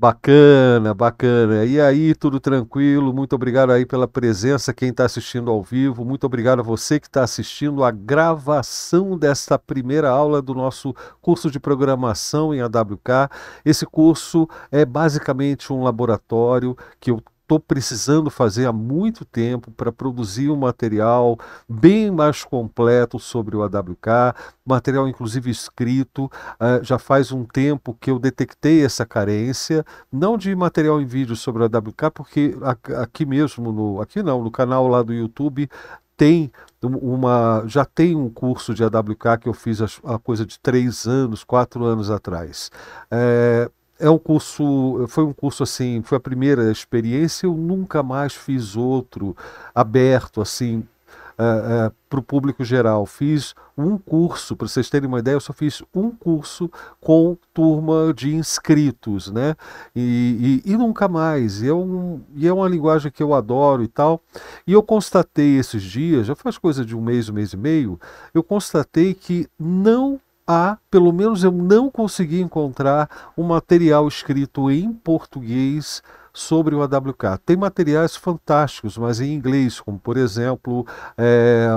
Bacana, bacana. E aí, tudo tranquilo? Muito obrigado aí pela presença, quem está assistindo ao vivo. Muito obrigado a você que está assistindo a gravação desta primeira aula do nosso curso de programação em AWK. Esse curso é basicamente um laboratório que eu estou precisando fazer há muito tempo para produzir um material bem mais completo sobre o AWK, material inclusive escrito. Uh, já faz um tempo que eu detectei essa carência, não de material em vídeo sobre o AWK, porque aqui mesmo, no, aqui não, no canal lá do YouTube tem uma já tem um curso de AWK que eu fiz há coisa de três anos, quatro anos atrás. É, é um curso, foi um curso assim, foi a primeira experiência, eu nunca mais fiz outro aberto assim uh, eh, uh, eh, para o público geral. Fiz um curso, para vocês terem uma ideia, eu só fiz um curso com turma de inscritos, né? E, e, e nunca mais. E é, um, e é uma linguagem que eu adoro e tal. E eu constatei esses dias, já faz coisa de um mês, um mês e meio, eu constatei que não há, pelo menos eu não consegui encontrar um material escrito em português sobre o AWK. Tem materiais fantásticos, mas em inglês, como por exemplo é,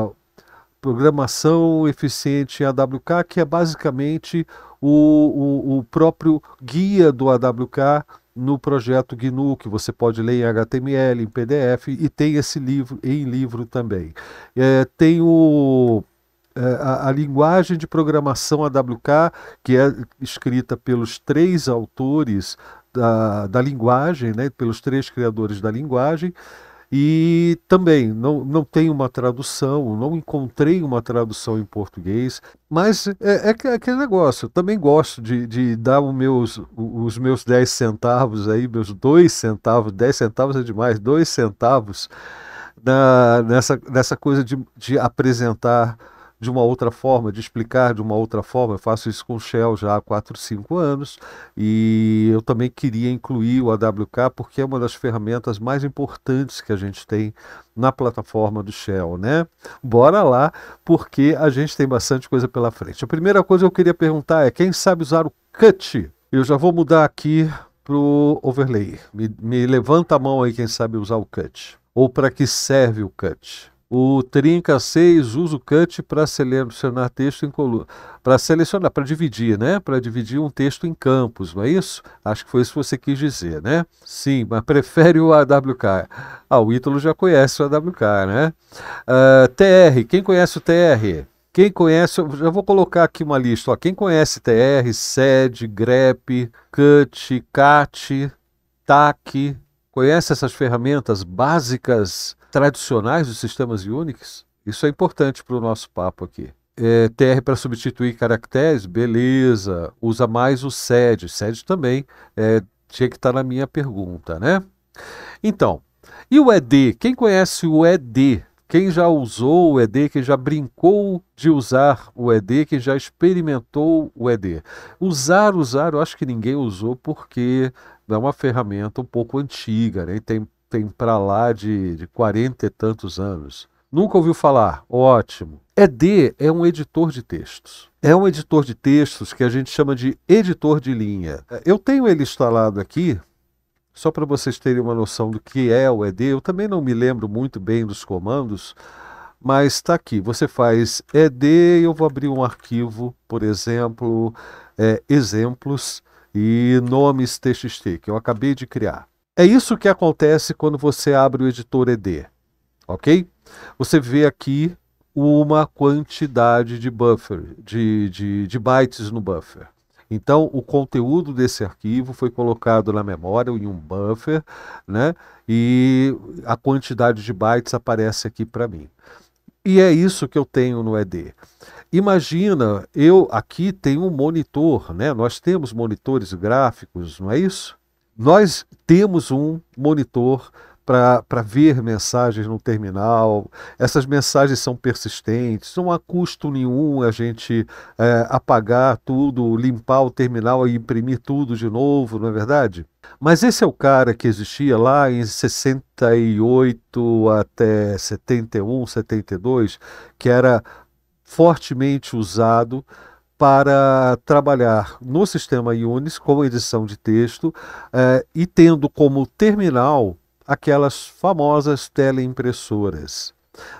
Programação Eficiente em AWK, que é basicamente o, o, o próprio guia do AWK no projeto GNU, que você pode ler em HTML, em PDF, e tem esse livro em livro também. É, tem o é, a, a, linguagem de programação AWK, que é escrita pelos três autores da, da linguagem, né, pelos três criadores da linguagem, e também não, não tem uma tradução, não encontrei uma tradução em português, mas é, é aquele negócio. Eu também gosto de, de dar os meus, os meus 10 centavos aí, meus dois centavos, 10 centavos é demais, dois centavos na, nessa, nessa coisa de, de apresentar de uma outra forma, de explicar de uma outra forma. Eu faço isso com o Shell já há 4, 5 anos e eu também queria incluir o AWK porque é uma das ferramentas mais importantes que a gente tem na plataforma do Shell, né? Bora lá, porque a gente tem bastante coisa pela frente. A primeira coisa que eu queria perguntar é quem sabe usar o Cut? Eu já vou mudar aqui para o overlay. Me, me levanta a mão aí quem sabe usar o Cut. Ou para que serve o Cut? o trinca 6 usa o cut para selecionar texto em coluna, para selecionar, para dividir, né? Para dividir um texto em campos, não é isso? Acho que foi isso que você quis dizer, né? Sim, mas prefere o AWK. Ah, o Ítalo já conhece o AWK, né? Uh, ah, TR, quem conhece o TR? Quem conhece, já vou colocar aqui uma lista, ó, quem conhece TR, SED, GREP, CUT, CAT, TAC, conhece essas ferramentas básicas tradicionais dos sistemas Unix, isso é importante para o nosso papo aqui. É, TR para substituir caracteres, beleza, usa mais o SED. SED também é, tinha que estar tá na minha pergunta, né? Então, e o ED? Quem conhece o ED? Quem já usou o ED, quem já brincou de usar o ED, quem já experimentou o ED? Usar, usar, eu acho que ninguém usou porque é uma ferramenta um pouco antiga, né? E tem tem para lá de quarenta e tantos anos. Nunca ouviu falar? Ótimo. ED é, é um editor de textos. É um editor de textos que a gente chama de editor de linha. Eu tenho ele instalado aqui, só para vocês terem uma noção do que é o ED. Eu também não me lembro muito bem dos comandos, mas está aqui. Você faz ED, eu vou abrir um arquivo, por exemplo, é, exemplos e nomes txt, que eu acabei de criar. É isso que acontece quando você abre o editor ED, ok? Você vê aqui uma quantidade de buffer, de, de, de bytes no buffer. Então, o conteúdo desse arquivo foi colocado na memória em um buffer, né? E a quantidade de bytes aparece aqui para mim. E é isso que eu tenho no ED. Imagina, eu aqui tenho um monitor, né? Nós temos monitores gráficos, não é isso? Nós temos um monitor para ver mensagens no terminal. Essas mensagens são persistentes, não há custo nenhum a gente é, apagar tudo, limpar o terminal e imprimir tudo de novo, não é verdade? Mas esse é o cara que existia lá em 68 até 71, 72, que era fortemente usado para trabalhar no sistema Unis com edição de texto eh, e tendo como terminal aquelas famosas teleimpressoras.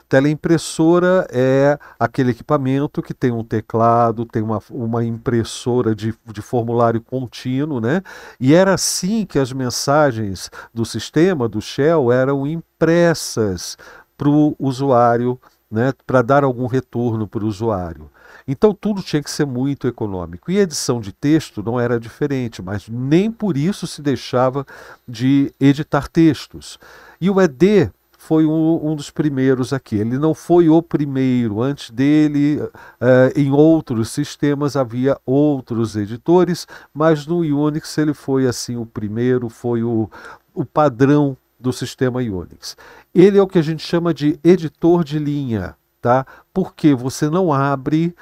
Teleimpressora é aquele equipamento que tem um teclado, tem uma, uma impressora de, de formulário contínuo, né? E era assim que as mensagens do sistema, do Shell, eram impressas para o usuário, né? Para dar algum retorno para o usuário. Então tudo tinha que ser muito econômico. E edição de texto não era diferente, mas nem por isso se deixava de editar textos. E o ED foi um, um dos primeiros aqui. Ele não foi o primeiro. Antes dele, eh, eh, em outros sistemas, havia outros editores, mas no Unix ele foi assim o primeiro, foi o, o padrão do sistema Unix. Ele é o que a gente chama de editor de linha tá? Porque você não abre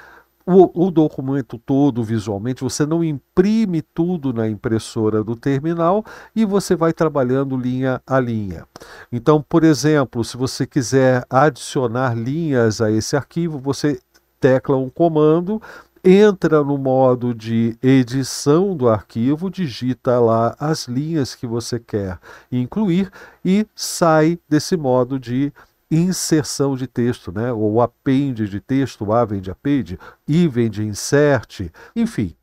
o, o, documento todo visualmente, você não imprime tudo na impressora do terminal e você vai trabalhando linha a linha. Então, por exemplo, se você quiser adicionar linhas a esse arquivo, você tecla um comando, entra no modo de edição do arquivo, digita lá as linhas que você quer incluir e sai desse modo de edição inserção de texto, né? ou append de texto, A vem append, I vende insert, enfim.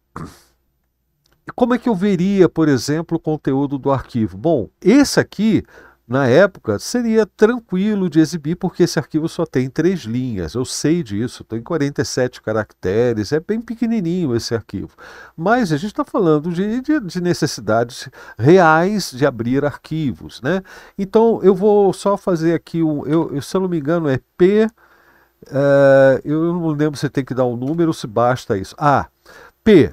Como é que eu veria, por exemplo, o conteúdo do arquivo? Bom, esse aqui na época, seria tranquilo de exibir, porque esse arquivo só tem três linhas. Eu sei disso, tem 47 caracteres, é bem pequenininho esse arquivo. Mas a gente está falando de, de, de, necessidades reais de abrir arquivos. Né? Então, eu vou só fazer aqui, um, eu, eu, se eu não me engano, é P. Uh, eu não lembro se tem que dar um número, se basta isso. Ah, P.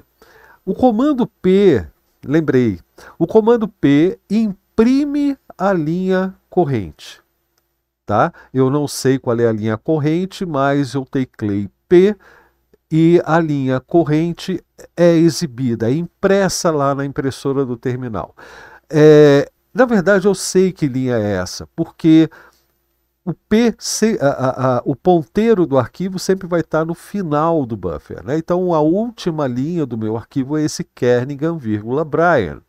O comando P, lembrei, o comando P imprime a linha corrente. Tá? Eu não sei qual é a linha corrente, mas eu teclei P e a linha corrente é exibida, é impressa lá na impressora do terminal. É, na verdade, eu sei que linha é essa, porque o, P, a, a, a, o ponteiro do arquivo sempre vai estar no final do buffer. Né? Então, a última linha do meu arquivo é esse Kernighan, Brian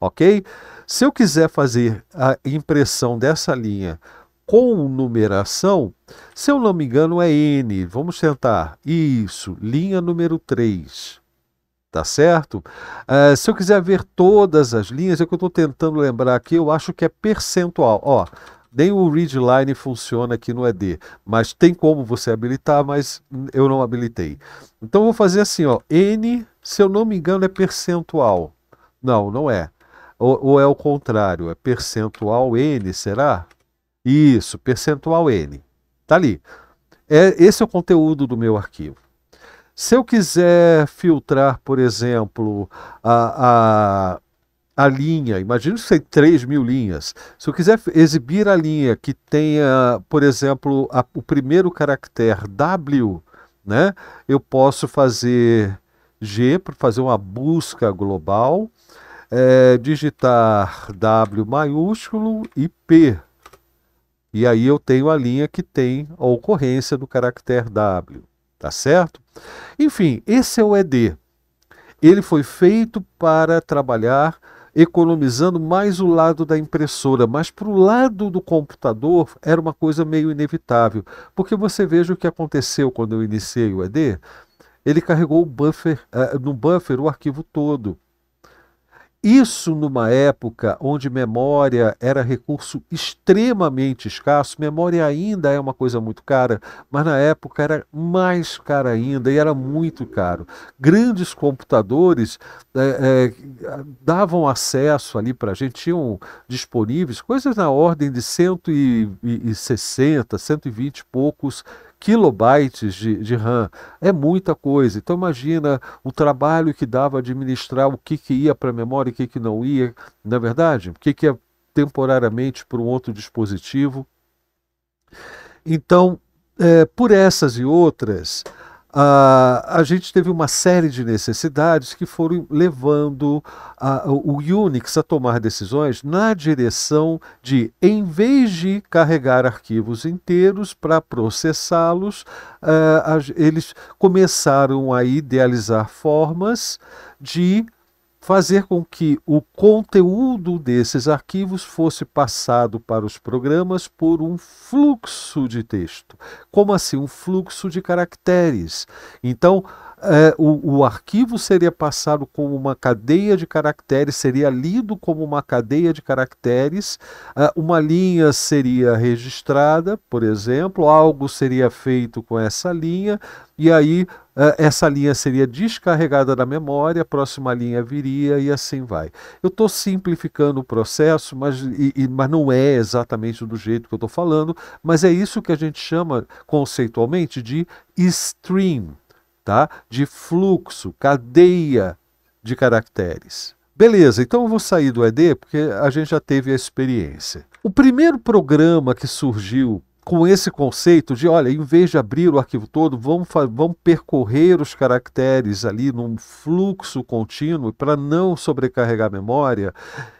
ok? Se eu quiser fazer a impressão dessa linha com numeração, se eu não me engano é N, vamos tentar, isso, linha número 3, tá certo? Uh, se eu quiser ver todas as linhas, é que eu estou tentando lembrar aqui, eu acho que é percentual, ó, nem o read line funciona aqui no ED, mas tem como você habilitar, mas eu não habilitei. Então vou fazer assim, ó, N, se eu não me engano é percentual, não, não é, ou, ou é o contrário? É percentual N, será? Isso, percentual N. Tá ali. É, esse é o conteúdo do meu arquivo. Se eu quiser filtrar, por exemplo, a, a, a linha, imagino que tem 3 mil linhas. Se eu quiser exibir a linha que tenha, por exemplo, a, o primeiro caractere W, né, eu posso fazer G para fazer uma busca global é, digitar W maiúsculo e P. E aí eu tenho a linha que tem a ocorrência do caractere W, tá certo? Enfim, esse é o ED. Ele foi feito para trabalhar economizando mais o lado da impressora, mas para o lado do computador era uma coisa meio inevitável, porque você veja o que aconteceu quando eu iniciei o ED, ele carregou o buffer, uh, no buffer o arquivo todo. Isso numa época onde memória era recurso extremamente escasso, memória ainda é uma coisa muito cara, mas na época era mais cara ainda e era muito caro. Grandes computadores é, é, davam acesso ali para a gente, tinham disponíveis coisas na ordem de 160, 120 e poucos kilobytes de, de RAM. É muita coisa. Então imagina o trabalho que dava administrar o que, que ia para a memória e o que, que não ia, na é verdade, o que, que ia é temporariamente para um outro dispositivo. Então, é, por essas e outras, Uh, a gente teve uma série de necessidades que foram levando a, o Unix a tomar decisões na direção de, em vez de carregar arquivos inteiros para processá-los, uh, eles começaram a idealizar formas de fazer com que o conteúdo desses arquivos fosse passado para os programas por um fluxo de texto. Como assim? Um fluxo de caracteres. Então, é, o, o arquivo seria passado como uma cadeia de caracteres, seria lido como uma cadeia de caracteres, é, uma linha seria registrada, por exemplo, algo seria feito com essa linha, e aí é, essa linha seria descarregada da memória, a próxima linha viria e assim vai. Eu estou simplificando o processo, mas, e, e, mas não é exatamente do jeito que eu estou falando, mas é isso que a gente chama conceitualmente de stream tá? de fluxo, cadeia de caracteres. Beleza, então eu vou sair do ED porque a gente já teve a experiência. O primeiro programa que surgiu com esse conceito de, olha, em vez de abrir o arquivo todo, vamos, vamos percorrer os caracteres ali num fluxo contínuo para não sobrecarregar a memória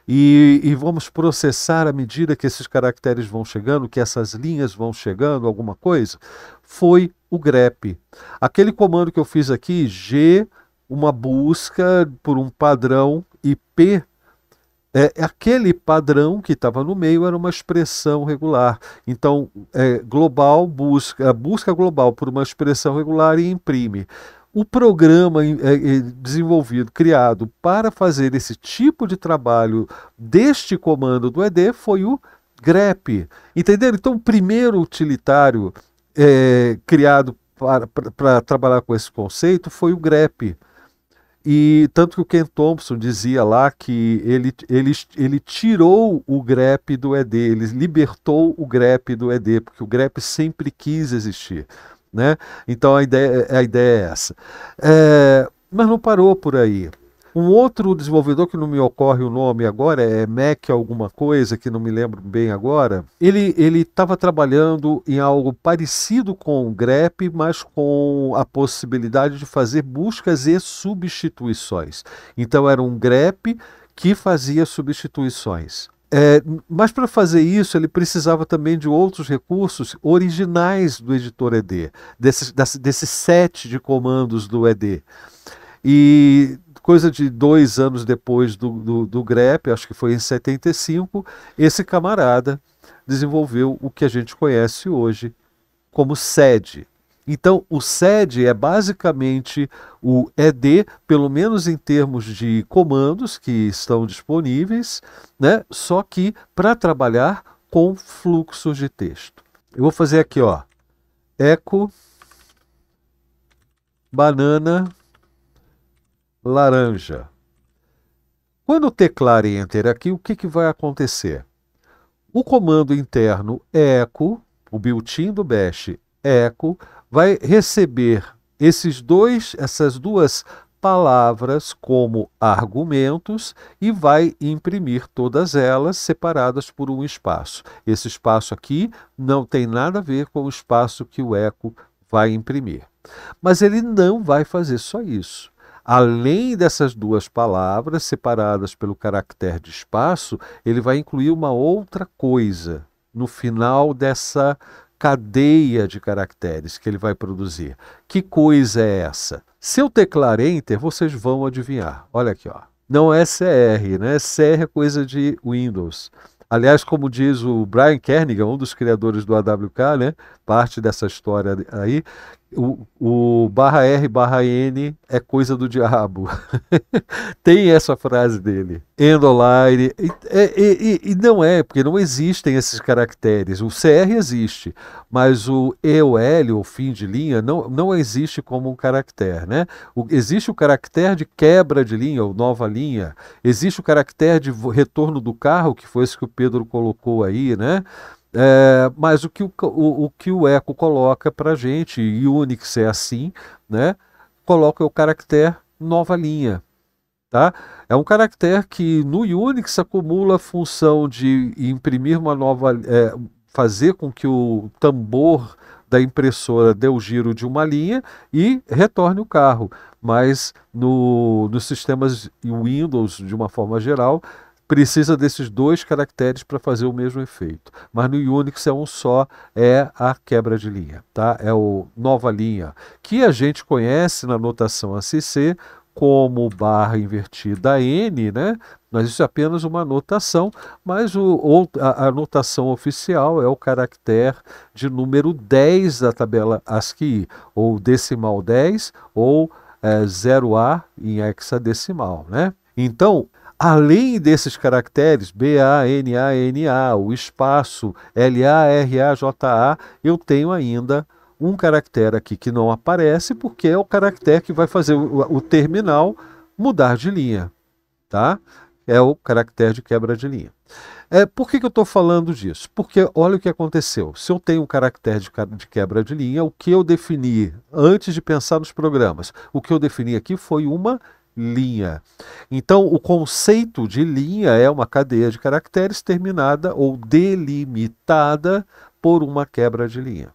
e, e, vamos processar à medida que esses caracteres vão chegando, que essas linhas vão chegando, alguma coisa, foi o grep. Aquele comando que eu fiz aqui, G, uma busca por um padrão e P, é, é aquele padrão que estava no meio era uma expressão regular. Então, é, global busca, busca global por uma expressão regular e imprime. O programa é, é desenvolvido, criado para fazer esse tipo de trabalho deste comando do ED foi o grep. Entenderam? Então, o primeiro utilitário é, criado para trabalhar com esse conceito foi o GREP. E tanto que o Ken Thompson dizia lá que ele, ele, ele tirou o grep do ED, ele libertou o grep do ED, porque o grep sempre quis existir. Né? Então a ideia, a ideia é essa. É, mas não parou por aí. Um outro desenvolvedor que não me ocorre o nome agora é Mac alguma coisa, que não me lembro bem agora. Ele ele estava trabalhando em algo parecido com o grep, mas com a possibilidade de fazer buscas e substituições. Então era um grep que fazia substituições. É, mas para fazer isso, ele precisava também de outros recursos originais do editor ED, desse, desse set de comandos do ED. E coisa de dois anos depois do, do, do GREP, acho que foi em 75, esse camarada desenvolveu o que a gente conhece hoje como SED. Então, o SED é basicamente o ED, pelo menos em termos de comandos que estão disponíveis, né? só que para trabalhar com fluxos de texto. Eu vou fazer aqui, ó, eco banana laranja. Quando teclar e Enter aqui, o que, que vai acontecer? O comando interno echo, o built-in do bash echo, vai receber esses dois, essas duas palavras como argumentos e vai imprimir todas elas separadas por um espaço. Esse espaço aqui não tem nada a ver com o espaço que o echo vai imprimir. Mas ele não vai fazer só isso Além dessas duas palavras, separadas pelo caractere de espaço, ele vai incluir uma outra coisa no final dessa cadeia de caracteres que ele vai produzir. Que coisa é essa? Se eu teclar Enter, vocês vão adivinhar. Olha aqui, ó. Não é CR, né? CR é coisa de Windows. Aliás, como diz o Brian Kernigan, um dos criadores do AWK, né? Parte dessa história aí, o, o barra R barra N é coisa do diabo. Tem essa frase dele. Endoline. E, é, e, e, e, não é, porque não existem esses caracteres. O CR existe, mas o EOL, o fim de linha, não, não existe como um caractere. Né? existe o caractere de quebra de linha, ou nova linha. Existe o caractere de retorno do carro, que foi isso que o Pedro colocou aí, né? É, mas o que o, o, o, que o eco coloca para a gente, e Unix é assim, né? Coloca o caractere nova linha. Tá? É um caractere que no Unix acumula a função de imprimir uma nova. É, fazer com que o tambor da impressora dê o giro de uma linha e retorne o carro. Mas no, nos sistemas Windows, de uma forma geral, precisa desses dois caracteres para fazer o mesmo efeito. Mas no Unix é um só, é a quebra de linha, tá? É o nova linha, que a gente conhece na notação ACC como barra invertida N, né? Mas isso é apenas uma notação, mas o, a, a notação oficial é o caractere de número 10 da tabela ASCII, ou decimal 10, ou é, 0A em hexadecimal, né? Então, Além desses caracteres, B-A-N-A-N-A, o espaço L-A-R-A-J-A, eu tenho ainda um caractere aqui que não aparece, porque é o caractere que vai fazer o, o terminal mudar de linha, tá? É o caractere de quebra de linha. É, por que, que eu estou falando disso? Porque olha o que aconteceu. Se eu tenho um caractere de, de, quebra de linha, o que eu defini antes de pensar nos programas, o que eu defini aqui foi uma linha. Então, o conceito de linha é uma cadeia de caracteres terminada ou delimitada por uma quebra de linha.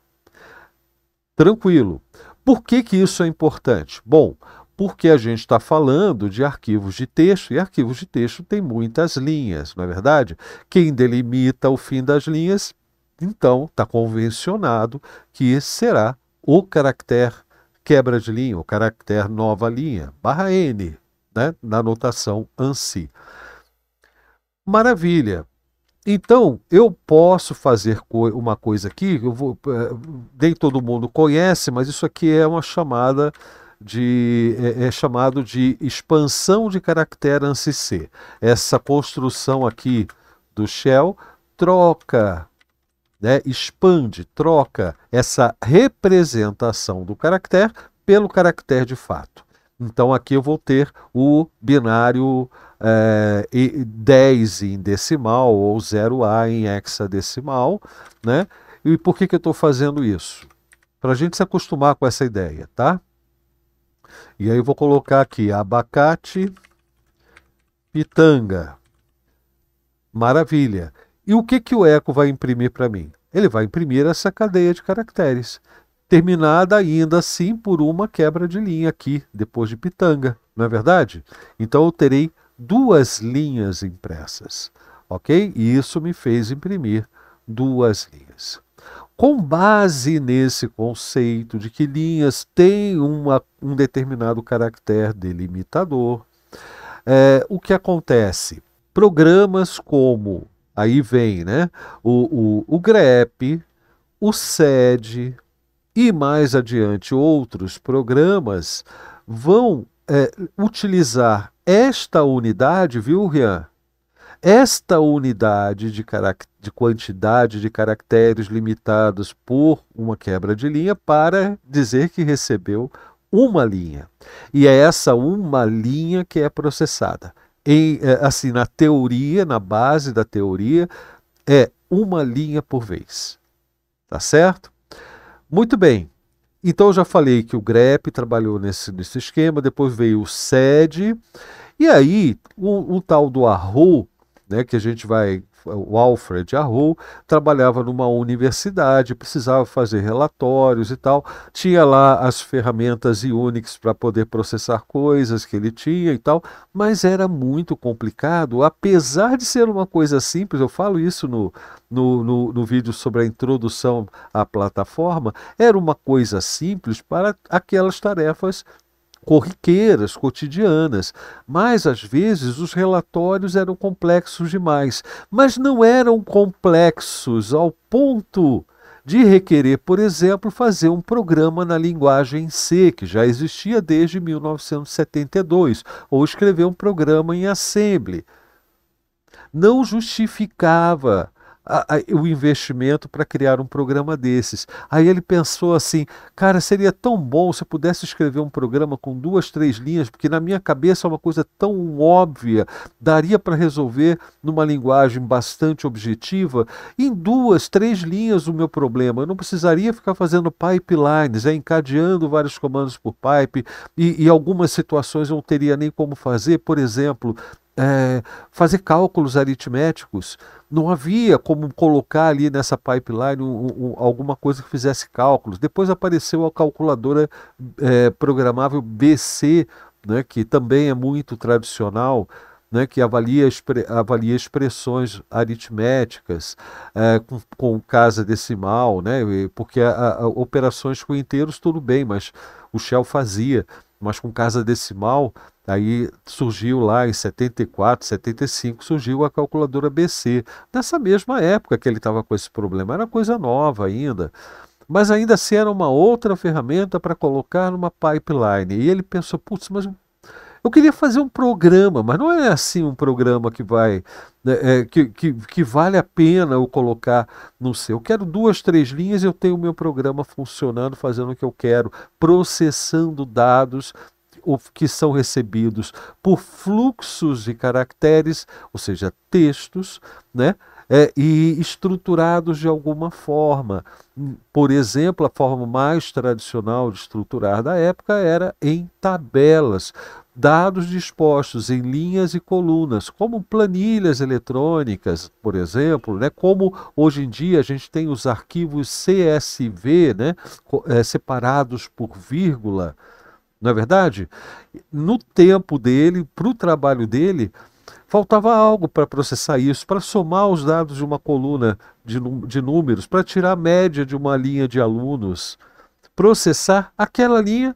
Tranquilo. Por que, que isso é importante? Bom, porque a gente está falando de arquivos de texto e arquivos de texto tem muitas linhas, não é verdade? Quem delimita o fim das linhas, então está convencionado que esse será o caractere Quebra de linha, o caractere nova linha, barra N, né? na notação ANSI. Maravilha! Então, eu posso fazer co uma coisa aqui, eu vou, eh, nem todo mundo conhece, mas isso aqui é uma chamada de, é, é, chamado de expansão de caractere ANSI-C. Essa construção aqui do shell troca né, expande, troca essa representação do caractere pelo caractere de fato. Então aqui eu vou ter o binário é, eh, 10 em decimal ou 0A em hexadecimal. Né? E por que, que eu estou fazendo isso? Para a gente se acostumar com essa ideia, tá? E aí eu vou colocar aqui abacate, pitanga. Maravilha. E o que, que o eco vai imprimir para mim? Ele vai imprimir essa cadeia de caracteres, terminada ainda assim por uma quebra de linha aqui, depois de pitanga, não é verdade? Então eu terei duas linhas impressas, ok? E isso me fez imprimir duas linhas. Com base nesse conceito de que linhas têm uma, um determinado caractere delimitador, é, o que acontece? Programas como aí vem, né? O, o, o GREP, o SED e mais adiante outros programas vão é, utilizar esta unidade, viu, Rian? Esta unidade de, de quantidade de caracteres limitados por uma quebra de linha para dizer que recebeu uma linha. E é essa uma linha que é processada em, eh, assim, na teoria, na base da teoria, é uma linha por vez. Tá certo? Muito bem. Então eu já falei que o GREP trabalhou nesse, nesse esquema, depois veio o SED, e aí o tal do Arrow, né, que a gente vai o Alfred Arrou trabalhava numa universidade, precisava fazer relatórios e tal, tinha lá as ferramentas Unix para poder processar coisas que ele tinha e tal, mas era muito complicado, apesar de ser uma coisa simples, eu falo isso no, no, no, no vídeo sobre a introdução à plataforma, era uma coisa simples para aquelas tarefas corriqueiras, cotidianas, mas às vezes os relatórios eram complexos demais. Mas não eram complexos ao ponto de requerer, por exemplo, fazer um programa na linguagem C, que já existia desde 1972, ou escrever um programa em Assembly. Não justificava a, a, o investimento para criar um programa desses. Aí ele pensou assim, cara, seria tão bom se eu pudesse escrever um programa com duas, três linhas, porque na minha cabeça é uma coisa tão óbvia, daria para resolver numa linguagem bastante objetiva, em duas, três linhas o meu problema. Eu não precisaria ficar fazendo pipelines, é, encadeando vários comandos por pipe, e, e algumas situações eu não teria nem como fazer, por exemplo, é, fazer cálculos aritméticos. Não havia como colocar ali nessa pipeline um, um, alguma coisa que fizesse cálculos. Depois apareceu a calculadora é, programável BC, né, que também é muito tradicional. Né, que avalia, expre, avalia expressões aritméticas é, com, com, casa decimal, né, porque a, a, operações com inteiros tudo bem, mas o Shell fazia, mas com casa decimal Aí surgiu lá em 74, 75, surgiu a calculadora BC, nessa mesma época que ele estava com esse problema, era coisa nova ainda. Mas ainda assim era uma outra ferramenta para colocar numa pipeline. E ele pensou, putz, mas eu queria fazer um programa, mas não é assim um programa que vai né, é, que, que, que, vale a pena eu colocar no seu. Eu quero duas, três linhas, e eu tenho o meu programa funcionando, fazendo o que eu quero, processando dados que são recebidos por fluxos de caracteres, ou seja, textos, né? É, e estruturados de alguma forma. Por exemplo, a forma mais tradicional de estruturar da época era em tabelas, dados dispostos em linhas e colunas, como planilhas eletrônicas, por exemplo, né? como hoje em dia a gente tem os arquivos CSV né? Eh, separados por vírgula não é verdade? No tempo dele, para o trabalho dele, faltava algo para processar isso, para somar os dados de uma coluna de, de números, para tirar a média de uma linha de alunos, processar aquela linha,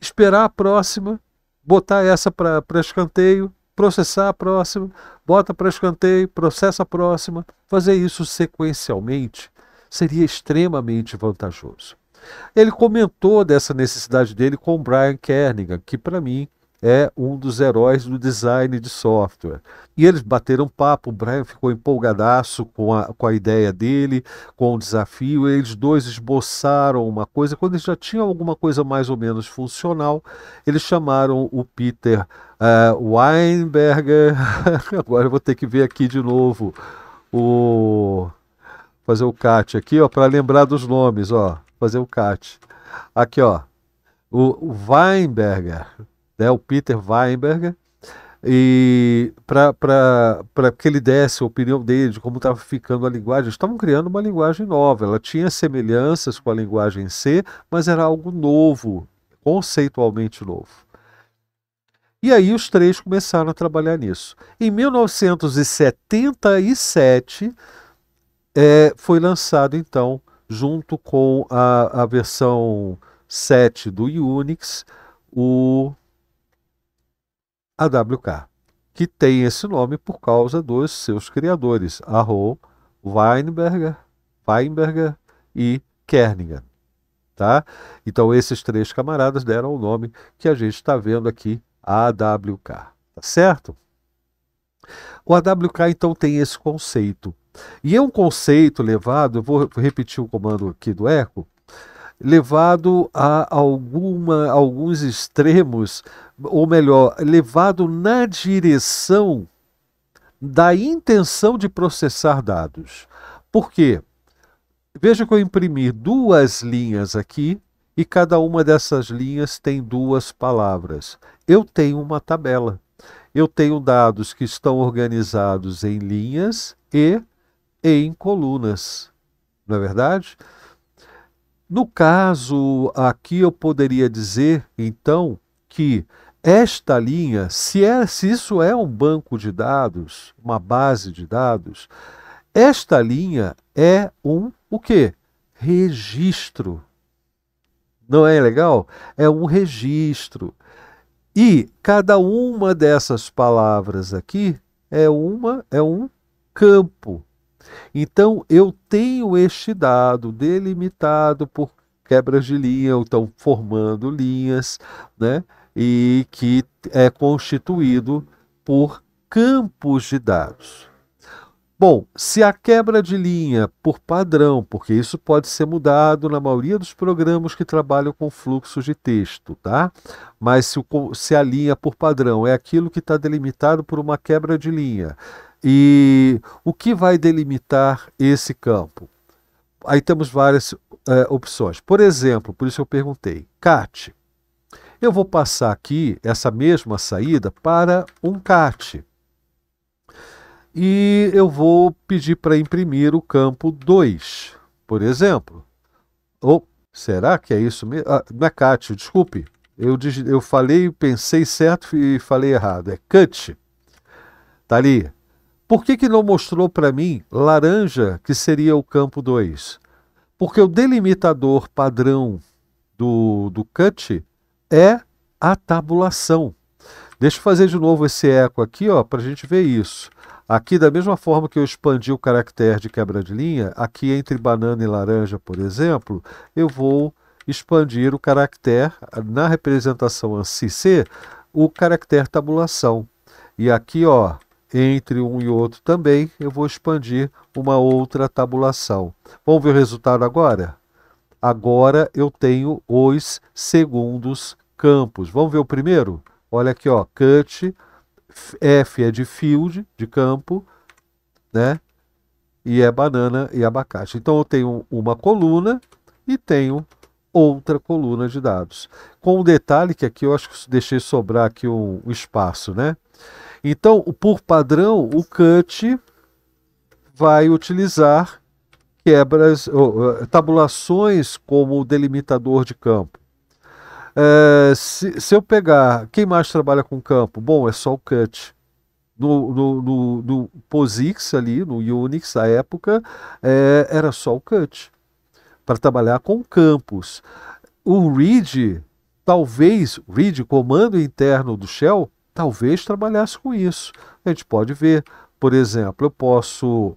esperar a próxima, botar essa para escanteio, processar a próxima, bota para escanteio, processa a próxima. Fazer isso sequencialmente seria extremamente vantajoso. Ele comentou dessa necessidade dele com Brian Kernigan, que para mim é um dos heróis do design de software. E eles bateram papo, o Brian ficou empolgadaço com a, com a ideia dele, com o desafio, eles dois esboçaram uma coisa. Quando eles já tinham alguma coisa mais ou menos funcional, eles chamaram o Peter uh, Weinberger. Agora eu vou ter que ver aqui de novo o. Fazer o cat aqui, ó, para lembrar dos nomes, ó fazer o CAT. Aqui, ó. O, Weinberger, né, o Peter Weinberger, e para que ele desse a opinião dele de como estava ficando a linguagem, estavam criando uma linguagem nova. Ela tinha semelhanças com a linguagem C, mas era algo novo, conceitualmente novo. E aí os três começaram a trabalhar nisso. Em 1977 é, eh, foi lançado então junto com a, a versão 7 do Unix, o AWK, que tem esse nome por causa dos seus criadores, Arrow, Weinberger, Weinberger e Kernigan. Tá? Então esses três camaradas deram o nome que a gente está vendo aqui, AWK, tá certo? O AWK então tem esse conceito e é um conceito levado, eu vou repetir o comando aqui do echo levado a alguma, alguns extremos, ou melhor, levado na direção da intenção de processar dados. Por quê? Veja que eu imprimi duas linhas aqui e cada uma dessas linhas tem duas palavras. Eu tenho uma tabela. Eu tenho dados que estão organizados em linhas e em colunas, não é verdade? No caso aqui, eu poderia dizer, então, que esta linha, se, é, se isso é um banco de dados, uma base de dados, esta linha é um o quê? Registro. Não é legal? É um registro. E cada uma dessas palavras aqui é uma é um campo então, eu tenho este dado delimitado por quebras de linha, ou estão formando linhas, né? e que é constituído por campos de dados. Bom, se a quebra de linha por padrão, porque isso pode ser mudado na maioria dos programas que trabalham com fluxos de texto, tá? Mas se, o, se a linha por padrão é aquilo que está delimitado por uma quebra de linha e o que vai delimitar esse campo? Aí temos várias é, opções. Por exemplo, por isso eu perguntei, CAT. Eu vou passar aqui essa mesma saída para um CAT. E eu vou pedir para imprimir o campo 2, por exemplo. Ou será que é isso mesmo? Ah, não é CAT, desculpe. Eu, eu falei, pensei certo e falei errado. É CUT. Está ali, por que, que não mostrou para mim laranja, que seria o campo 2? Porque o delimitador padrão do, do cut é a tabulação. Deixa eu fazer de novo esse eco aqui para a gente ver isso. Aqui, da mesma forma que eu expandi o caractere de quebra de linha, aqui entre banana e laranja, por exemplo, eu vou expandir o caractere na representação ANSI-C, o caractere tabulação. E aqui, ó, entre um e outro também, eu vou expandir uma outra tabulação. Vamos ver o resultado agora? Agora eu tenho os segundos campos. Vamos ver o primeiro? Olha aqui, ó, cut, F é de field, de campo, né? E é banana e abacate. Então eu tenho uma coluna e tenho outra coluna de dados. Com um detalhe que aqui eu acho que deixei sobrar aqui um espaço, né? Então, por padrão, o cut vai utilizar quebras, tabulações como delimitador de campo. É, se, se, eu pegar, quem mais trabalha com campo? Bom, é só o cut. No, no, no, no POSIX ali, no Unix, na época, é, era só o cut. Para trabalhar com campos. O read, talvez, read, comando interno do shell, talvez trabalhasse com isso. A gente pode ver, por exemplo, eu posso.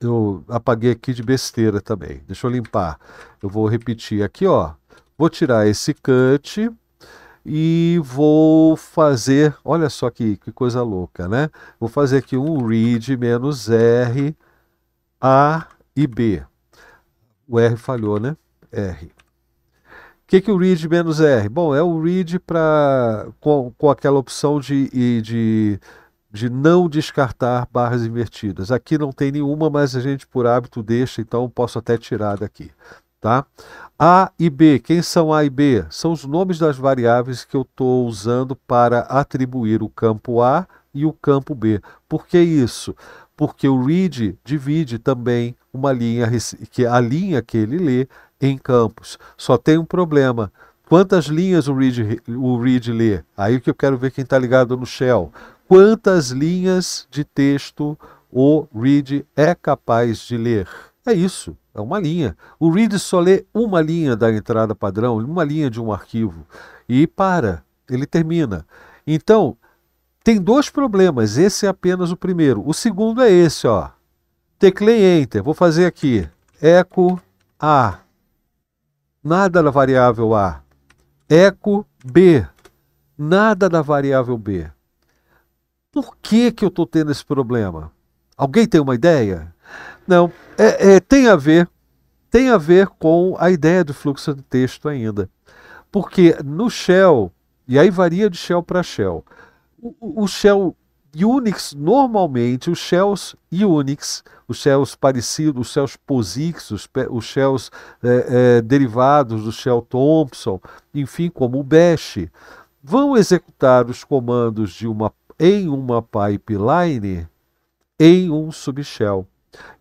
Eu apaguei aqui de besteira também. Deixa eu limpar. Eu vou repetir aqui, ó. Vou tirar esse cut e vou fazer. Olha só que, que coisa louca, né? Vou fazer aqui um read menos R, A e B. O R falhou, né? R. O que, que o read menos R? Bom, é o read pra, com, com aquela opção de, de, de não descartar barras invertidas. Aqui não tem nenhuma, mas a gente por hábito deixa, então posso até tirar daqui. Tá? A e B, quem são A e B? São os nomes das variáveis que eu estou usando para atribuir o campo A e o campo B. Por que isso? Porque o read divide também uma linha, que a linha que ele lê em campos. Só tem um problema. Quantas linhas o Reed, o Reed lê? Aí que eu quero ver quem está ligado no Shell. Quantas linhas de texto o Reed é capaz de ler? É isso, é uma linha. O Reed só lê uma linha da entrada padrão, uma linha de um arquivo. E para, ele termina. Então, tem dois problemas. Esse é apenas o primeiro. O segundo é esse, ó. Teclei Enter. Vou fazer aqui. Eco A nada na variável A. Eco B, nada na variável B. Por que, que eu estou tendo esse problema? Alguém tem uma ideia? Não, é, é, tem a ver, tem a ver com a ideia do fluxo de texto ainda. Porque no Shell, e aí varia de Shell para Shell, o, o Shell Unix, normalmente, os Shells Unix, os céus parecidos, os céus Posixos, os céus é, é, derivados do céu Thompson, enfim, como o Bash, vão executar os comandos de uma, em uma pipeline em um subshell.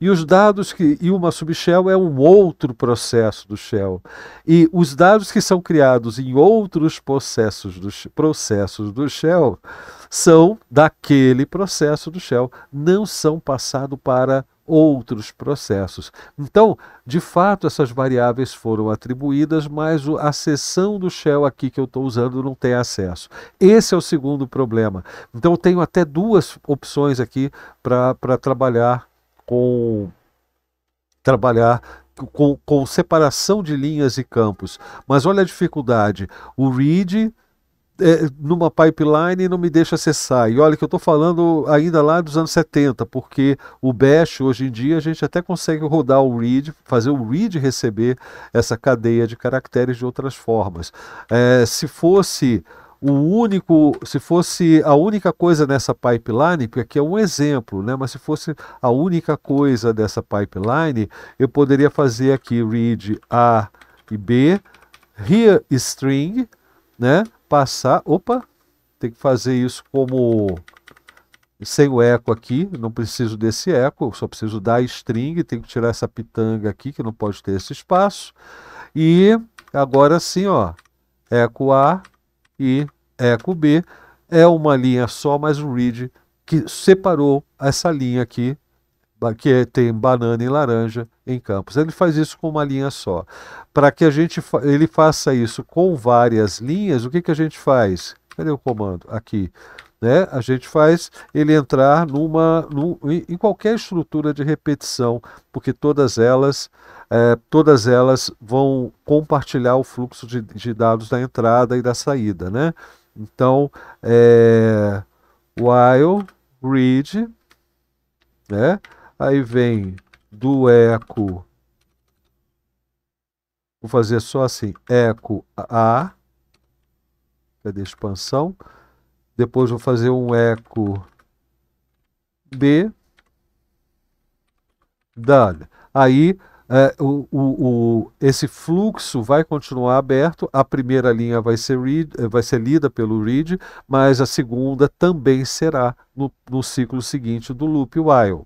E os dados que e uma subshell é um outro processo do shell. E os dados que são criados em outros processos do, processos do shell são daquele processo do shell, não são passados para outros processos. Então, de fato, essas variáveis foram atribuídas, mas a seção do Shell aqui que eu estou usando não tem acesso. Esse é o segundo problema. Então, eu tenho até duas opções aqui para trabalhar com trabalhar com, com separação de linhas e campos. Mas olha a dificuldade. O read é, numa pipeline e não me deixa acessar. E olha que eu estou falando ainda lá dos anos 70, porque o Bash, hoje em dia, a gente até consegue rodar o read, fazer o read receber essa cadeia de caracteres de outras formas. É, se fosse o único, se fosse a única coisa nessa pipeline, porque aqui é um exemplo, né? mas se fosse a única coisa dessa pipeline, eu poderia fazer aqui read A e B, here string, né, passar, opa, tem que fazer isso como sem o eco aqui, não preciso desse eco, só preciso da string, tenho que tirar essa pitanga aqui que não pode ter esse espaço. E agora sim, ó, eco A e eco B é uma linha só, mas o read que separou essa linha aqui, que é, tem banana e laranja, em campos. Ele faz isso com uma linha só. Para que a gente fa ele faça isso com várias linhas, o que, que a gente faz? Cadê o comando? Aqui. Né? A gente faz ele entrar numa, num, em qualquer estrutura de repetição, porque todas elas, é, todas elas vão compartilhar o fluxo de, de, dados da entrada e da saída. Né? Então, é, while read, né? aí vem do eco. Vou fazer só assim, eco A, cadê a é expansão? Depois vou fazer um eco B, done. Aí é, o, o, o, esse fluxo vai continuar aberto, a primeira linha vai ser, read, eh, vai ser lida pelo read, mas a segunda também será no, no ciclo seguinte do loop while.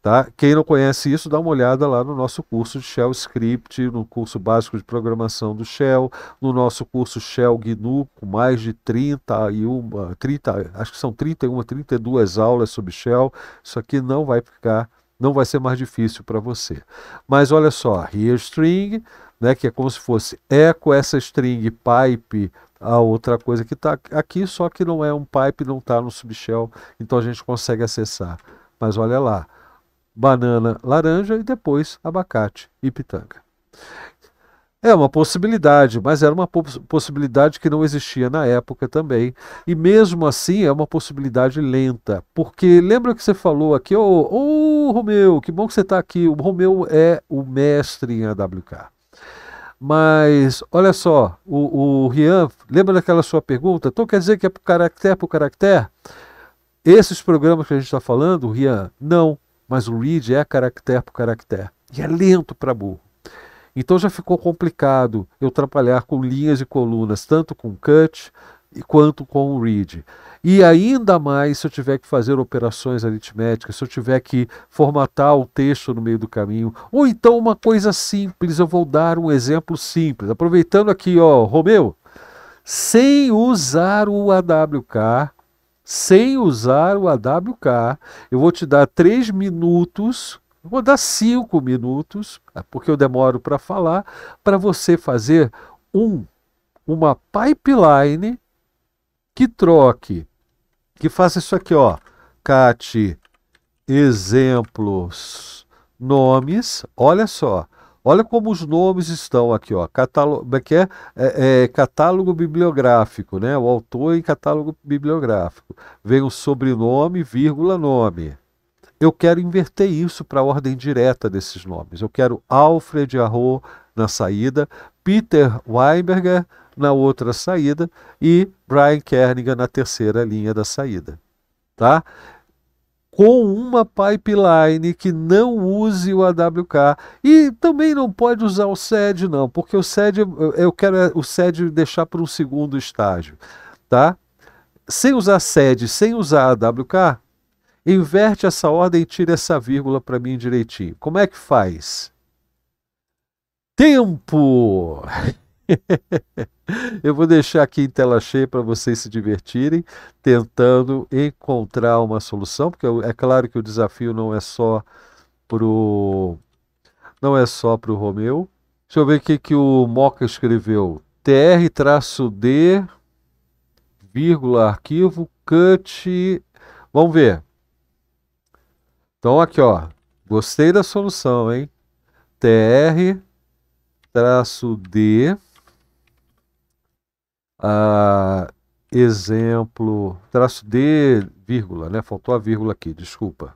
Tá? Quem não conhece isso, dá uma olhada lá no nosso curso de Shell Script, no curso básico de programação do Shell, no nosso curso Shell GNU, com mais de 31, 30, acho que são 31, 32 aulas sobre Shell. Isso aqui não vai ficar, não vai ser mais difícil para você. Mas olha só, here string, né, que é como se fosse eco essa string pipe a outra coisa que está aqui, só que não é um pipe, não está no subshell, então a gente consegue acessar. Mas olha lá, banana, laranja e depois abacate e pitanga. É uma possibilidade, mas era uma possibilidade que não existia na época também. E mesmo assim é uma possibilidade lenta. Porque lembra que você falou aqui, ô oh, oh, Romeu, que bom que você está aqui. O Romeu é o mestre em AWK. Mas olha só, o, o Rian, lembra daquela sua pergunta? Então quer dizer que é por caractere por caractere? Esses programas que a gente está falando, Rian, não mas o read é caractere por caractere e é lento para burro. Então já ficou complicado eu trabalhar com linhas e colunas, tanto com cut quanto com o read. E ainda mais se eu tiver que fazer operações aritméticas, se eu tiver que formatar o texto no meio do caminho, ou então uma coisa simples, eu vou dar um exemplo simples. Aproveitando aqui, ó, Romeu, sem usar o AWK, sem usar o AWK. Eu vou te dar três minutos, vou dar cinco minutos, é porque eu demoro para falar, para você fazer um uma pipeline que troque, que faça isso aqui, ó, cat exemplos nomes, olha só, Olha como os nomes estão aqui, ó. Catálogo, é que é, é, é, catálogo bibliográfico, né? O autor em catálogo bibliográfico. Vem o sobrenome, vírgula, nome. Eu quero inverter isso para a ordem direta desses nomes. Eu quero Alfred Arro na saída, Peter Weinberger na outra saída e Brian Kernigan na terceira linha da saída, tá? com uma pipeline que não use o AWK. E também não pode usar o SED, não, porque o SED, eu quero é, o SED deixar para um segundo estágio, tá? Sem usar SED, sem usar AWK, inverte essa ordem e tira essa vírgula para mim direitinho. Como é que faz? Tempo! Eu vou deixar aqui em tela cheia para vocês se divertirem, tentando encontrar uma solução, porque é claro que o desafio não é só pro não é só pro Romeu. Deixa eu ver o que que o Moca escreveu. TR-D vírgula arquivo cut. Vamos ver. Então aqui, ó. Gostei da solução, hein? TR traço D ah, exemplo, traço D, vírgula, né? Faltou a vírgula aqui, desculpa.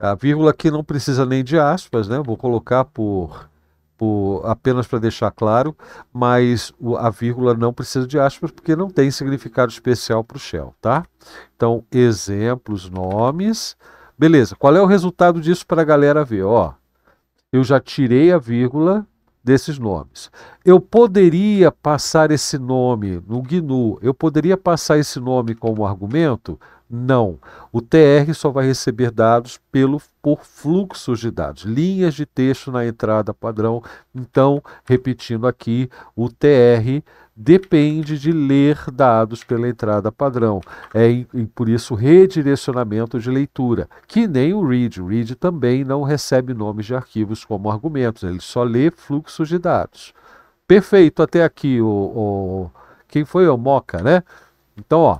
A vírgula aqui não precisa nem de aspas, né? Vou colocar por, por apenas para deixar claro, mas a vírgula não precisa de aspas porque não tem significado especial para o shell, tá? Então, exemplos, nomes. Beleza, qual é o resultado disso para a galera ver? Ó, eu já tirei a vírgula, desses nomes. Eu poderia passar esse nome no GNU, eu poderia passar esse nome como argumento? Não. O TR só vai receber dados pelo, por fluxos de dados, linhas de texto na entrada padrão. Então, repetindo aqui, o TR depende de ler dados pela entrada padrão. É por isso redirecionamento de leitura, que nem o read. O read também não recebe nomes de arquivos como argumentos, ele só lê fluxos de dados. Perfeito até aqui o, o quem foi o Moca, né? Então, ó,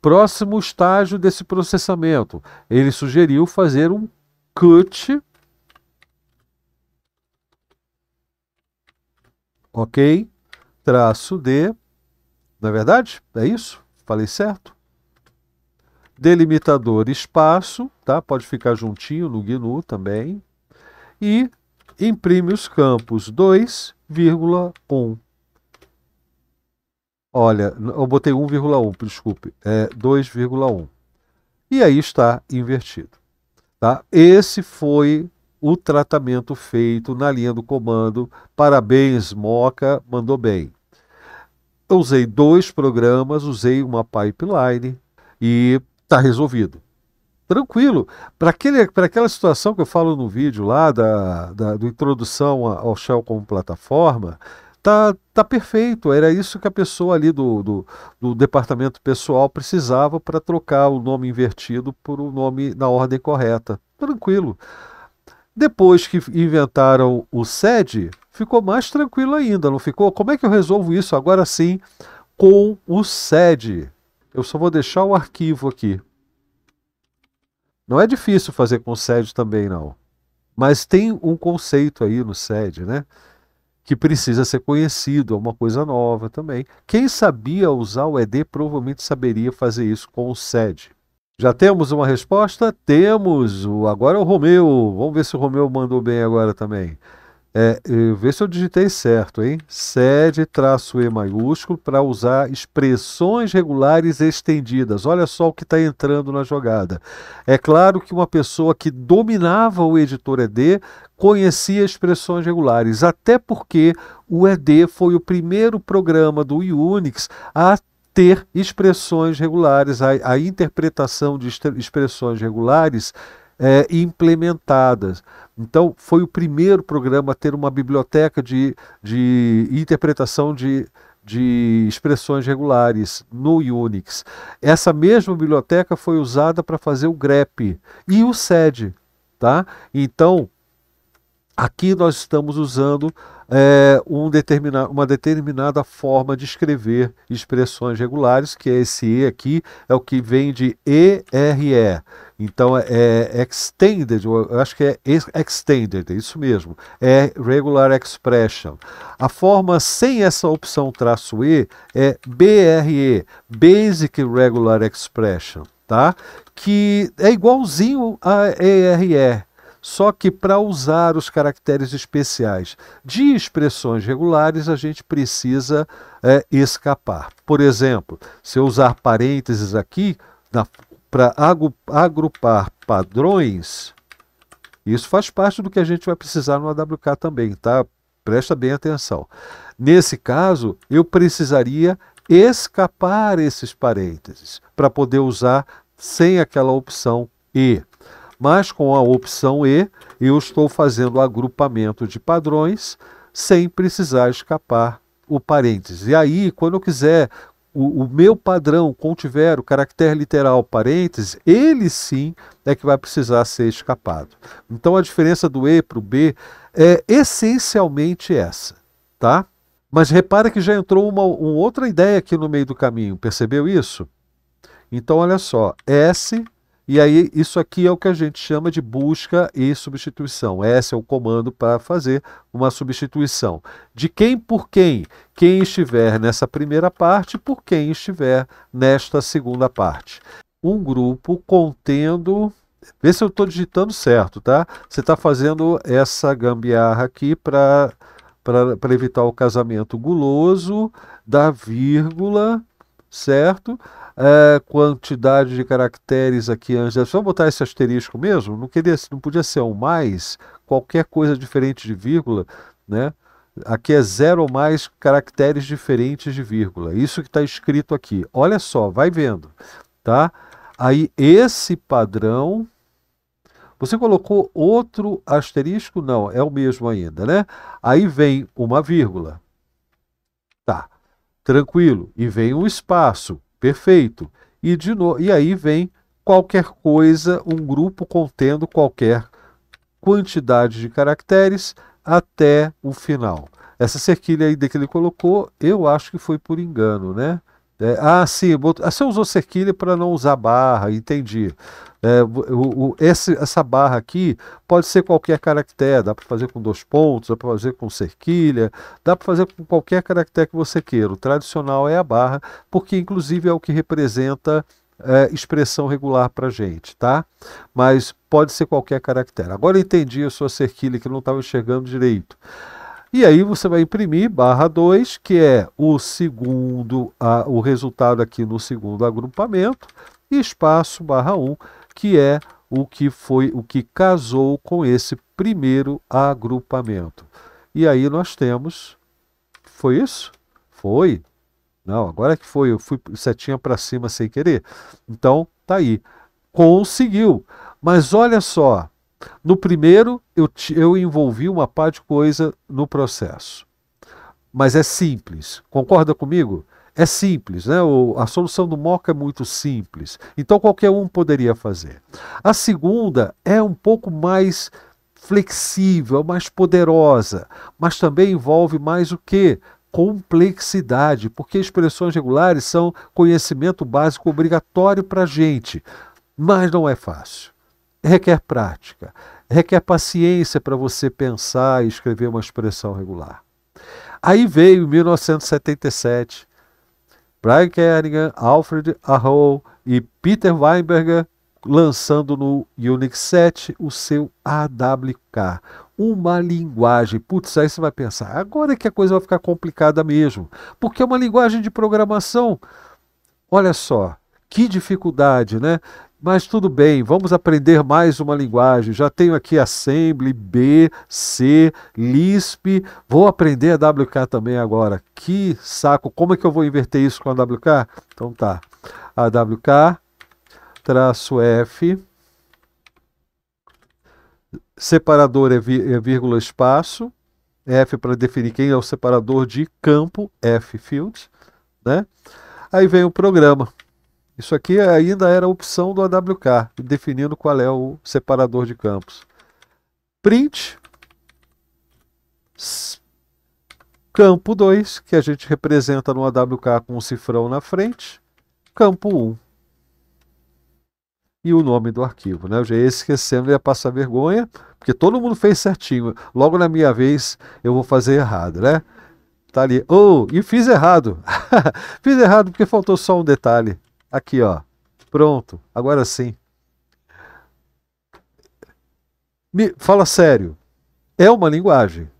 próximo estágio desse processamento, ele sugeriu fazer um cut OK? traço D, não é verdade? É isso? Falei certo? Delimitador espaço, tá? Pode ficar juntinho no GNU também. E imprime os campos 2,1. Olha, eu botei 1,1, desculpe, é 2,1. E aí está invertido. Tá? Esse foi o tratamento feito na linha do comando. Parabéns, Moca, mandou bem. Eu usei dois programas, usei uma pipeline e está resolvido. Tranquilo. Para aquela situação que eu falo no vídeo lá, da, da do introdução ao Shell como plataforma, tá, tá perfeito. Era isso que a pessoa ali do, do, do departamento pessoal precisava para trocar o nome invertido por o um nome na ordem correta. Tranquilo. Depois que inventaram o SED, ficou mais tranquilo ainda, não ficou? Como é que eu resolvo isso agora sim com o SED? Eu só vou deixar o arquivo aqui. Não é difícil fazer com o SED também, não. Mas tem um conceito aí no SED, né? Que precisa ser conhecido, é uma coisa nova também. Quem sabia usar o ED provavelmente saberia fazer isso com o SED. Já temos uma resposta? Temos. Agora é o Romeu. Vamos ver se o Romeu mandou bem agora também. É, vê se eu digitei certo, hein? Sede, traço E maiúsculo, para usar expressões regulares estendidas. Olha só o que está entrando na jogada. É claro que uma pessoa que dominava o editor ED conhecia expressões regulares, até porque o ED foi o primeiro programa do Unix a ter expressões regulares, a, a interpretação de expressões regulares é, implementadas. Então, foi o primeiro programa a ter uma biblioteca de, de interpretação de, de expressões regulares no Unix. Essa mesma biblioteca foi usada para fazer o grep e o sed, tá? Então, aqui nós estamos usando é, um determina, uma determinada forma de escrever expressões regulares, que é esse E aqui, é o que vem de ERE. Então é, é extended, eu acho que é extended, é isso mesmo. É regular expression. A forma sem essa opção traço E é BRE, Basic Regular Expression, tá? Que é igualzinho a ERE. Só que para usar os caracteres especiais de expressões regulares, a gente precisa é, escapar. Por exemplo, se eu usar parênteses aqui para agrupar padrões, isso faz parte do que a gente vai precisar no AWK também, tá? Presta bem atenção. Nesse caso, eu precisaria escapar esses parênteses para poder usar sem aquela opção E mas com a opção E, eu estou fazendo agrupamento de padrões sem precisar escapar o parênteses. E aí, quando eu quiser o, o, meu padrão contiver o caractere literal parênteses, ele sim é que vai precisar ser escapado. Então a diferença do E para o B é essencialmente essa, tá? Mas repara que já entrou uma, uma outra ideia aqui no meio do caminho, percebeu isso? Então olha só, S e aí, isso aqui é o que a gente chama de busca e substituição. Esse é o comando para fazer uma substituição. De quem por quem? Quem estiver nessa primeira parte por quem estiver nesta segunda parte. Um grupo contendo. Vê se eu estou digitando certo, tá? Você está fazendo essa gambiarra aqui para evitar o casamento guloso da vírgula certo? É, quantidade de caracteres aqui antes. É só botar esse asterisco mesmo. Não, queria, não podia ser um mais, qualquer coisa diferente de vírgula, né? Aqui é zero ou mais caracteres diferentes de vírgula. Isso que está escrito aqui. Olha só, vai vendo, tá? Aí esse padrão você colocou outro asterisco? Não, é o mesmo ainda, né? Aí vem uma vírgula tranquilo. E vem um espaço, perfeito. E, de no... e aí vem qualquer coisa, um grupo contendo qualquer quantidade de caracteres até o final. Essa cerquilha aí que ele colocou, eu acho que foi por engano, né? É, ah, sim, ah, você usou cerquilha para não usar barra, entendi. É, o, o, esse, essa barra aqui pode ser qualquer caractere, dá para fazer com dois pontos, dá para fazer com cerquilha, dá para fazer com qualquer caractere que você queira. O tradicional é a barra, porque inclusive é o que representa é, expressão regular para gente, tá? Mas pode ser qualquer caractere. Agora entendi a sua cerquilha que não estava enxergando direito. E aí você vai imprimir barra 2, que é o segundo, a, o resultado aqui no segundo agrupamento, e espaço barra 1, um, que é o que foi o que casou com esse primeiro agrupamento. E aí nós temos foi isso? Foi. Não, agora que foi, eu fui setinha para cima sem querer. Então, tá aí. Conseguiu. Mas olha só, no primeiro, eu, eu envolvi uma parte de coisa no processo. Mas é simples. Concorda comigo? É simples, né? O, a solução do MOC é muito simples. Então qualquer um poderia fazer. A segunda é um pouco mais flexível, mais poderosa, mas também envolve mais o que? Complexidade, porque expressões regulares são conhecimento básico obrigatório para a gente, mas não é fácil requer prática, requer paciência para você pensar e escrever uma expressão regular. Aí veio 1977, Brian Kerrigan, Alfred Aho e Peter Weinberger lançando no Unix 7 o seu AWK, uma linguagem. Putz, aí você vai pensar, agora é que a coisa vai ficar complicada mesmo, porque é uma linguagem de programação. Olha só, que dificuldade, né? Mas tudo bem, vamos aprender mais uma linguagem. Já tenho aqui Assembly, B, C, Lisp. Vou aprender a WK também agora. Que saco! Como é que eu vou inverter isso com a WK? Então tá. A WK traço F separador é, é vírgula espaço, F para definir quem é o separador de campo, F field, né? Aí vem o programa. Isso aqui ainda era opção do AWK, definindo qual é o separador de campos. Print, campo 2, que a gente representa no AWK com um cifrão na frente, campo 1. Um. E o nome do arquivo, né? Eu já ia esquecendo, ia passar vergonha, porque todo mundo fez certinho. Logo na minha vez, eu vou fazer errado, né? Tá ali, oh, e fiz errado. fiz errado porque faltou só um detalhe. Aqui, ó. Pronto. Agora sim. Me, fala sério. É uma linguagem.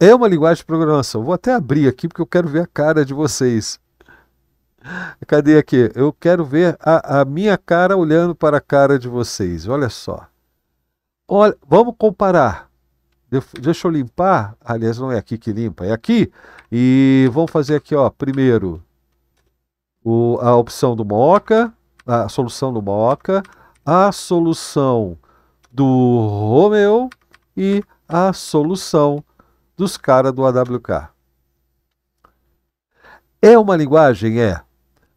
É uma linguagem de programação. Vou até abrir aqui porque eu quero ver a cara de vocês. Cadê aqui? Eu quero ver a, a minha cara olhando para a cara de vocês. Olha só. Olha, vamos comparar. Deixa eu limpar. Aliás, não é aqui que limpa, é aqui. E vamos fazer aqui, ó. Primeiro, o, a opção do Moca, a solução do Moca, a solução do Romeu e a solução dos caras do AWK. É uma linguagem? É.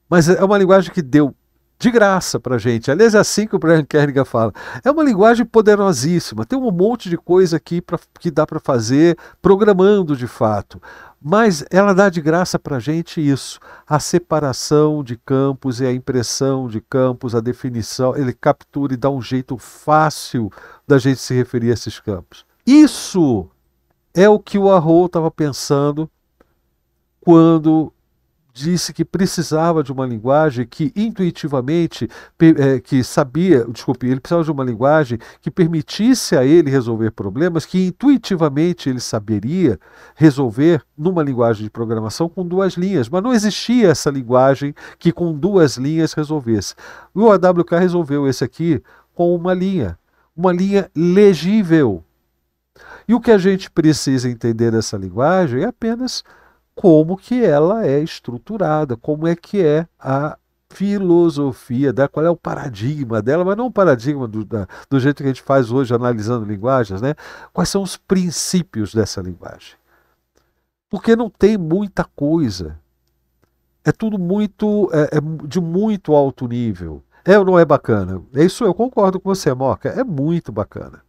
Mas é uma linguagem que deu de graça para gente. Aliás, é assim que o Brian Kerrigan fala. É uma linguagem poderosíssima. Tem um monte de coisa aqui pra, que dá para fazer programando de fato. Mas ela dá de graça para gente isso, a separação de campos e a impressão de campos, a definição, ele captura e dá um jeito fácil da gente se referir a esses campos. Isso é o que o Arrow estava pensando quando disse que precisava de uma linguagem que intuitivamente, é, que sabia, desculpe, ele precisava de uma linguagem que permitisse a ele resolver problemas que intuitivamente ele saberia resolver numa linguagem de programação com duas linhas, mas não existia essa linguagem que com duas linhas resolvesse. o AWK resolveu esse aqui com uma linha, uma linha legível. E o que a gente precisa entender dessa linguagem é apenas como que ela é estruturada, como é que é a filosofia dela, qual é o paradigma dela, mas não o paradigma do, da, do jeito que a gente faz hoje analisando linguagens, né? Quais são os princípios dessa linguagem? Porque não tem muita coisa. É tudo muito é, é de muito alto nível. É ou não é bacana? É isso, eu concordo com você, Moca. É muito bacana.